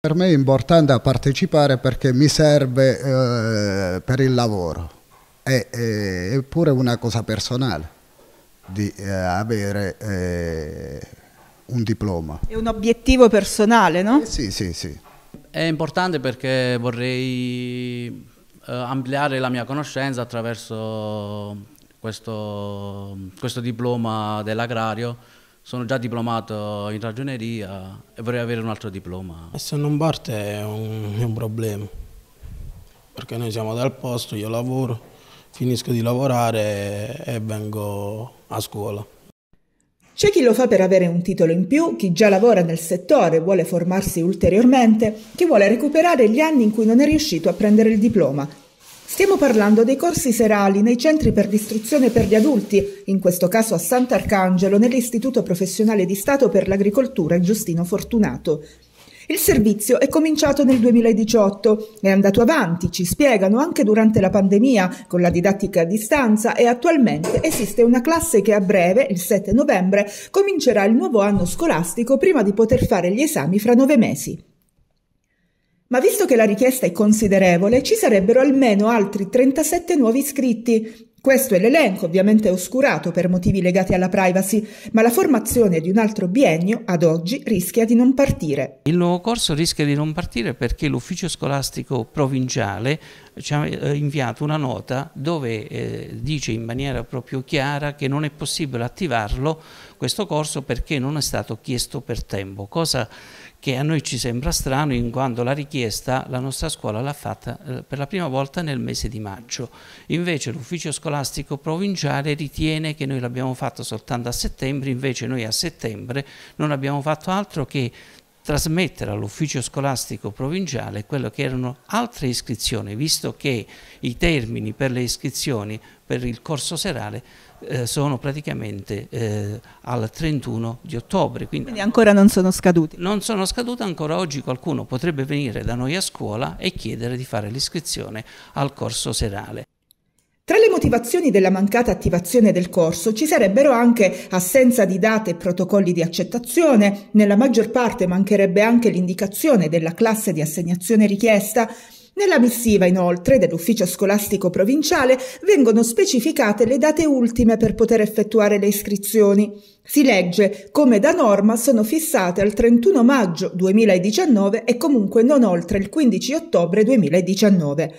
Per me è importante partecipare perché mi serve eh, per il lavoro, è, è, è, pure una cosa personale di eh, avere eh, un diploma. È un obiettivo personale, no? Eh, sì, sì, sì. È importante perché vorrei eh, ampliare la mia conoscenza attraverso questo, questo diploma dell'agrario sono già diplomato in ragioneria e vorrei avere un altro diploma. E se non parte è un, è un problema, perché noi siamo dal posto, io lavoro, finisco di lavorare e vengo a scuola. C'è chi lo fa per avere un titolo in più, chi già lavora nel settore e vuole formarsi ulteriormente, chi vuole recuperare gli anni in cui non è riuscito a prendere il diploma Stiamo parlando dei corsi serali nei centri per l'istruzione per gli adulti, in questo caso a Sant'Arcangelo, nell'Istituto Professionale di Stato per l'Agricoltura Giustino Fortunato. Il servizio è cominciato nel 2018, è andato avanti, ci spiegano, anche durante la pandemia con la didattica a distanza e attualmente esiste una classe che a breve, il 7 novembre, comincerà il nuovo anno scolastico prima di poter fare gli esami fra nove mesi. Ma visto che la richiesta è considerevole, ci sarebbero almeno altri 37 nuovi iscritti. Questo è l'elenco, ovviamente oscurato per motivi legati alla privacy, ma la formazione di un altro biennio ad oggi rischia di non partire. Il nuovo corso rischia di non partire perché l'ufficio scolastico provinciale ci ha eh, inviato una nota dove eh, dice in maniera proprio chiara che non è possibile attivarlo questo corso perché non è stato chiesto per tempo, cosa che a noi ci sembra strano in quanto la richiesta la nostra scuola l'ha fatta eh, per la prima volta nel mese di maggio. Invece l'ufficio scolastico provinciale ritiene che noi l'abbiamo fatto soltanto a settembre, invece noi a settembre non abbiamo fatto altro che trasmettere all'ufficio scolastico provinciale quello che erano altre iscrizioni, visto che i termini per le iscrizioni per il corso serale eh, sono praticamente eh, al 31 di ottobre. Quindi, quindi, ancora non sono scaduti? Non sono scaduti, ancora oggi qualcuno potrebbe venire da noi a scuola e chiedere di fare l'iscrizione al corso serale. Tra le motivazioni della mancata attivazione del corso ci sarebbero anche assenza di date e protocolli di accettazione, nella maggior parte mancherebbe anche l'indicazione della classe di assegnazione richiesta. Nella missiva, inoltre, dell'ufficio scolastico provinciale vengono specificate le date ultime per poter effettuare le iscrizioni. Si legge come da norma sono fissate al 31 maggio 2019 e comunque non oltre il 15 ottobre 2019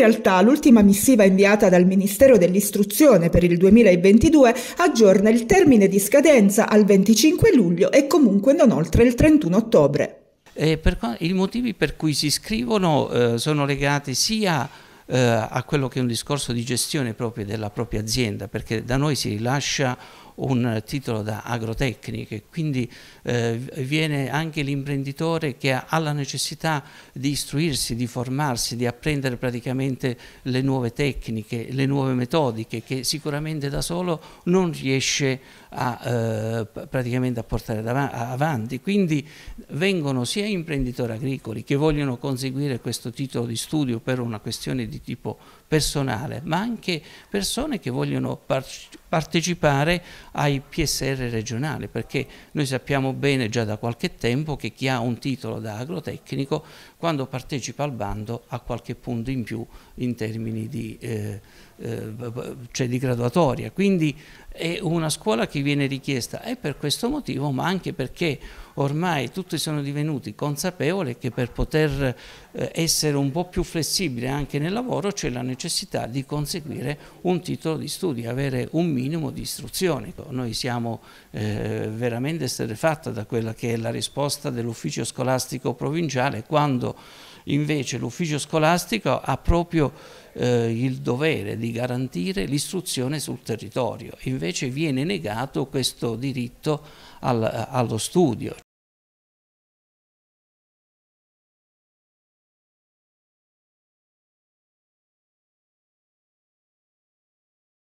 realtà l'ultima missiva inviata dal Ministero dell'Istruzione per il 2022 aggiorna il termine di scadenza al 25 luglio e comunque non oltre il 31 ottobre. Per, I motivi per cui si scrivono eh, sono legati sia eh, a quello che è un discorso di gestione proprio della propria azienda, perché da noi si rilascia un titolo da agrotecniche, quindi eh, viene anche l'imprenditore che ha la necessità di istruirsi, di formarsi, di apprendere praticamente le nuove tecniche, le nuove metodiche che sicuramente da solo non riesce a, eh, praticamente a portare avanti. Quindi vengono sia imprenditori agricoli che vogliono conseguire questo titolo di studio per una questione di tipo personale, ma anche persone che vogliono partecipare ai PSR regionali, perché noi sappiamo bene già da qualche tempo che chi ha un titolo da agrotecnico, quando partecipa al bando ha qualche punto in più in termini di, eh, eh, cioè di graduatoria. Quindi è una scuola che viene richiesta e per questo motivo, ma anche perché ormai tutti sono divenuti consapevoli che per poter eh, essere un po' più flessibile anche nel lavoro c'è la necessità di conseguire un titolo di studio, avere un minimo di istruzione. Noi siamo eh, veramente esterrefatta da quella che è la risposta dell'ufficio scolastico provinciale quando invece l'ufficio scolastico ha proprio eh, il dovere di garantire l'istruzione sul territorio, invece viene negato questo diritto al, allo studio.